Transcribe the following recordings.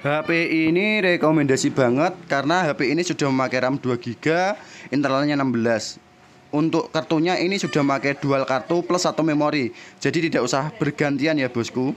HP ini rekomendasi banget karena HP ini sudah memakai RAM 2 GB, internalnya 16. Untuk kartunya ini sudah memakai dual kartu plus satu memori. Jadi tidak usah bergantian ya, Bosku.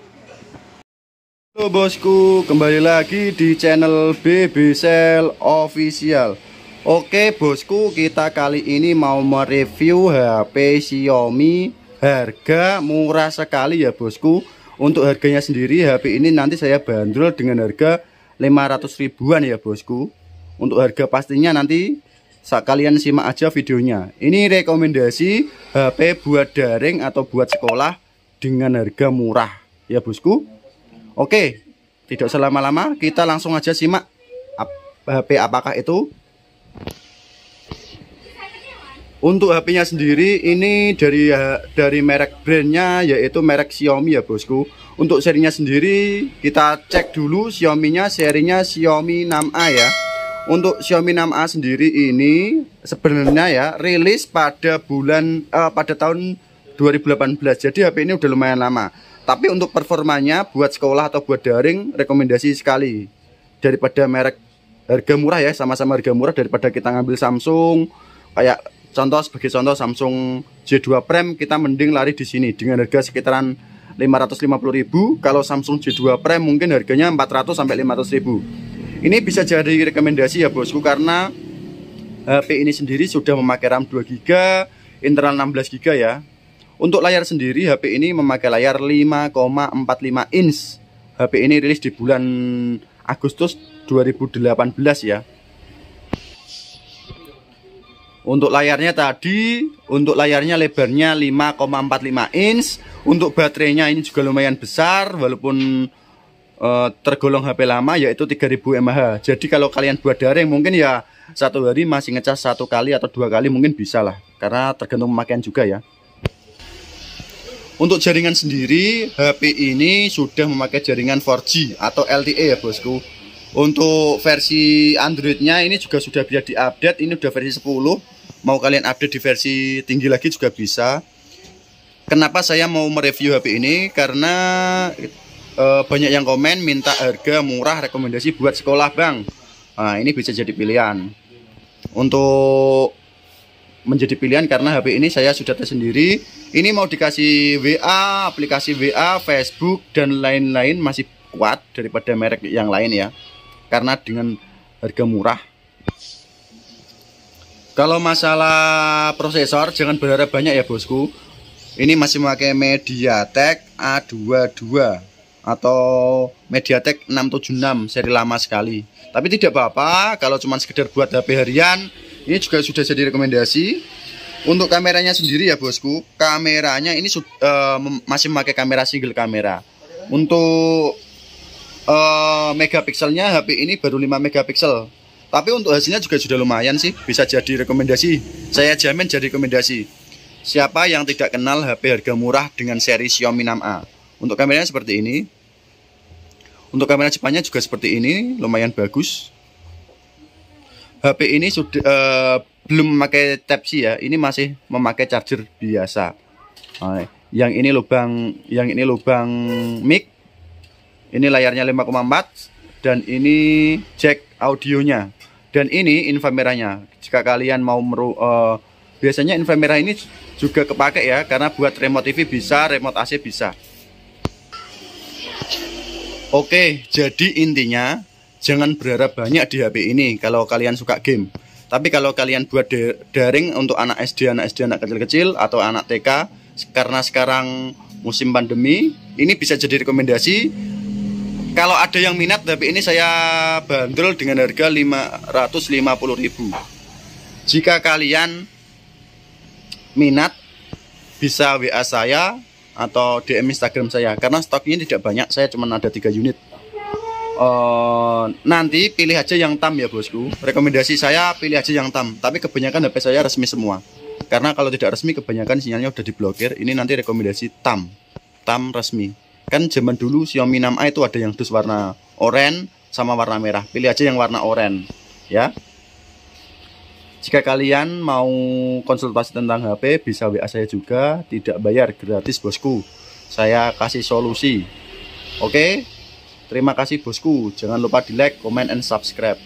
Halo Bosku, kembali lagi di channel BB Cell Official. Oke, Bosku, kita kali ini mau mereview HP Xiaomi harga murah sekali ya, Bosku. Untuk harganya sendiri HP ini nanti saya bandrol dengan harga 500 ribuan ya bosku. Untuk harga pastinya nanti kalian simak aja videonya. Ini rekomendasi HP buat daring atau buat sekolah dengan harga murah ya bosku. Oke, tidak selama-lama kita langsung aja simak HP apakah itu. Untuk HP-nya sendiri ini dari eh, dari merek brandnya yaitu merek Xiaomi ya bosku. Untuk serinya sendiri kita cek dulu Xiaomi-nya serinya Xiaomi 6A ya. Untuk Xiaomi 6A sendiri ini sebenarnya ya rilis pada bulan uh, pada tahun 2018. Jadi HP ini udah lumayan lama. Tapi untuk performanya buat sekolah atau buat daring rekomendasi sekali daripada merek harga murah ya sama-sama harga murah daripada kita ngambil Samsung kayak Contoh sebagai contoh Samsung J2 Prime kita mending lari di sini dengan harga sekitaran 550.000. Kalau Samsung J2 Prime mungkin harganya 400 sampai 500.000. Ini bisa jadi rekomendasi ya bosku karena HP eh, ini sendiri sudah memakai RAM 2 GB, internal 16 GB ya. Untuk layar sendiri HP ini memakai layar 5,45 inch. HP ini rilis di bulan Agustus 2018 ya. Untuk layarnya tadi, untuk layarnya lebarnya 5,45 inch. Untuk baterainya ini juga lumayan besar, walaupun uh, tergolong HP lama yaitu 3000 mAh. Jadi kalau kalian buat daring mungkin ya satu hari masih ngecas satu kali atau dua kali mungkin bisa lah. Karena tergantung pemakaian juga ya. Untuk jaringan sendiri, HP ini sudah memakai jaringan 4G atau LTE ya bosku. Untuk versi Androidnya ini juga sudah bisa diupdate. Ini udah versi 10. Mau kalian update di versi tinggi lagi juga bisa. Kenapa saya mau mereview HP ini? Karena e, banyak yang komen minta harga murah rekomendasi buat sekolah bang. Nah ini bisa jadi pilihan. Untuk menjadi pilihan karena HP ini saya sudah tes sendiri. Ini mau dikasih WA, aplikasi WA, Facebook dan lain-lain masih kuat daripada merek yang lain ya karena dengan harga murah kalau masalah prosesor jangan berharap banyak ya bosku ini masih memakai Mediatek A22 atau Mediatek 676 seri lama sekali tapi tidak apa-apa kalau cuma sekedar buat HP harian ini juga sudah jadi rekomendasi untuk kameranya sendiri ya bosku kameranya ini uh, masih memakai kamera single kamera untuk Mega eh, megapikselnya HP ini baru 5 megapiksel tapi untuk hasilnya juga sudah lumayan sih bisa jadi rekomendasi saya jamin jadi rekomendasi siapa yang tidak kenal HP harga murah dengan seri Xiaomi 6A untuk kameranya seperti ini untuk kamera Jepangnya juga seperti ini lumayan bagus HP ini sudah uh, belum memakai Type C ya ini masih memakai charger biasa nah, yang ini lubang yang ini lubang mic ini layarnya 5,4 dan ini jack audionya. Dan ini infameranya. Jika kalian mau meru uh, biasanya infamera ini juga kepake ya karena buat remote TV bisa, remote AC bisa. Oke, jadi intinya jangan berharap banyak di HP ini kalau kalian suka game. Tapi kalau kalian buat daring untuk anak SD, anak SD, anak kecil-kecil atau anak TK karena sekarang musim pandemi, ini bisa jadi rekomendasi kalau ada yang minat tapi ini saya bandrol dengan harga 550.000. Jika kalian minat bisa WA saya atau DM Instagram saya karena stoknya tidak banyak, saya cuma ada 3 unit. Uh, nanti pilih aja yang tam ya bosku rekomendasi saya pilih aja yang tam tapi kebanyakan HP saya resmi semua karena kalau tidak resmi kebanyakan sinyalnya udah diblokir ini nanti rekomendasi tam tam resmi kan zaman dulu Xiaomi 6A itu ada yang dus warna oranye sama warna merah pilih aja yang warna oranye ya jika kalian mau konsultasi tentang HP bisa WA saya juga tidak bayar gratis bosku saya kasih solusi oke terima kasih bosku jangan lupa di like comment and subscribe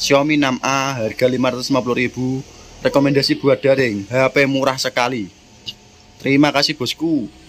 Xiaomi 6A harga 550.000 rekomendasi buat daring HP murah sekali terima kasih bosku